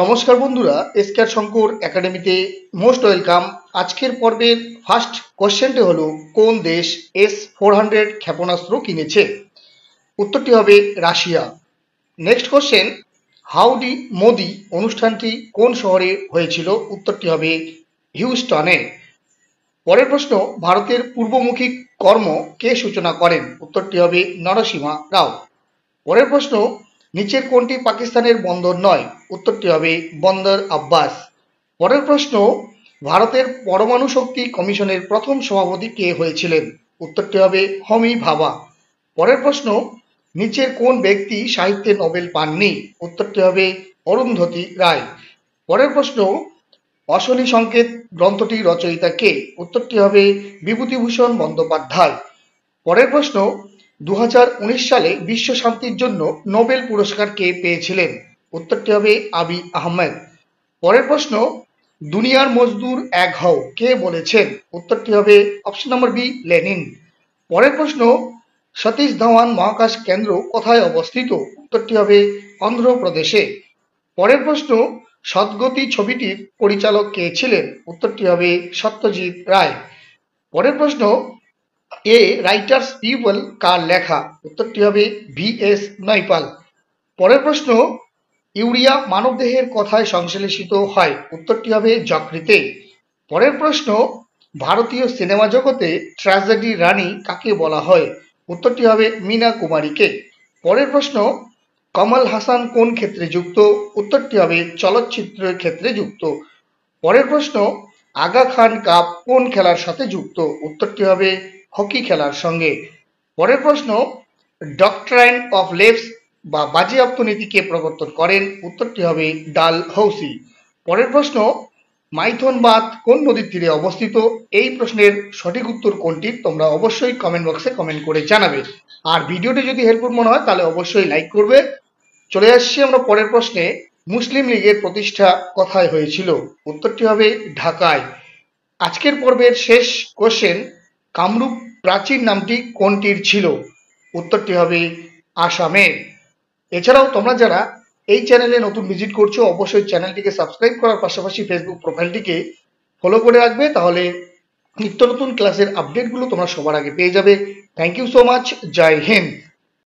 নমস্কার বন্ধুরা এসকার শঙ্কর একাডেমিতে মোস্ট ওয়েলকাম আজকের পর্বের ফার্স্ট কোশ্চেনটি হলো কোন দেশ এস ফোর হান্ড্রেড ক্ষেপণাস্ত্র কিনেছে উত্তরটি হবে Russia next question Howdy Modi অনুষ্ঠানটি কোন শহরে হয়েছিল উত্তরটি হবে হিউস্টনে পরের প্রশ্ন ভারতের পূর্বমুখী কর্ম কে সূচনা করেন উত্তরটি হবে নরসিমা রাও পরের প্রশ্ন নিচের কোনটি পাকিস্তানের বন্দর নয় উত্তরটি হবে বন্দর আব্বাস পরের প্রশ্ন ভারতের পরমাণু শক্তি কমিশনের প্রথম সভাপতি কে হয়েছিলেন উত্তরটি হবে হমি ভাবা পরের প্রশ্ন নিচের কোন ব্যক্তি সাহিত্যে নোবেল পাননি উত্তরটি হবে অরুন্ধতী রায় পরের প্রশ্ন অশলি সংকেত গ্রন্থটি রচয়িতা কে উত্তরটি হবে বিভূতিভূষণ বন্দ্যোপাধ্যায় পরের প্রশ্ন দু সালে বিশ্ব শান্তির জন্য নোবেল পুরস্কার কে পেয়েছিলেন উত্তরটি হবে আবি আহমেদ পরের প্রশ্ন দুনিয়ার মজদুর এক হও কে বলেছেন উত্তরটি হবে অপশন নম্বর বি লেনিন পরের প্রশ্ন সতীশ ধাওয়ান মহাকাশ কেন্দ্র কোথায় অবস্থিত উত্তরটি হবে অন্ধ্রপ্রদেশে পরের প্রশ্ন সদ্গতি ছবিটির পরিচালক কে ছিলেন উত্তরটি হবে সত্যজিৎ রায় পরের প্রশ্ন এ রাইটার্স পিউবল কার লেখা উত্তরটি হবে ভি এস নৈপাল পরের প্রশ্ন ইউরিয়া মানবদেহের কথায় সংশ্লেষিত হয় উত্তরটি হবে যকৃতে পরের প্রশ্ন ভারতীয় সিনেমা জগতে ট্র্যাজেডি রানী কাকে বলা হয় উত্তরটি হবে মীনা কুমারীকে পরের প্রশ্ন কমল হাসান কোন ক্ষেত্রে যুক্ত উত্তরটি হবে চলচ্চিত্রের ক্ষেত্রে যুক্ত পরের প্রশ্ন আগা খান কাপ কোন খেলার সাথে যুক্ত উত্তরটি হবে হকি খেলার সঙ্গে পরের প্রশ্ন ডক্ট্রাইন অফ লেভস বা বাজে অর্থনীতিকে প্রবর্তন করেন উত্তরটি হবে ডাল হৌসি পরের প্রশ্ন মাইথন বাঁধ কোন নদীর তীরে অবস্থিত এই প্রশ্নের সঠিক উত্তর কোনটি তোমরা অবশ্যই কমেন্ট বক্সে কমেন্ট করে জানাবে আর ভিডিওটি যদি হেল্পফুল মনে হয় তাহলে অবশ্যই লাইক করবে চলে আসছি আমরা পরের প্রশ্নে মুসলিম লীগের প্রতিষ্ঠা কথায় হয়েছিল উত্তরটি হবে ঢাকায় আজকের পর্বের শেষ কোশ্চেন কামরূপ প্রাচীন নামটি কোনটির ছিল উত্তরটি হবে আসামের এছাড়াও তোমরা যারা এই চ্যানেলে নতুন ভিজিট করছো অবশ্যই চ্যানেলটিকে সাবস্ক্রাইব করার পাশাপাশি ফেসবুক প্রোফাইলটিকে ফলো করে রাখবে তাহলে নিত্য নতুন ক্লাসের আপডেটগুলো তোমরা সবার আগে পেয়ে যাবে থ্যাংক ইউ সো মাচ জয় হিন্দ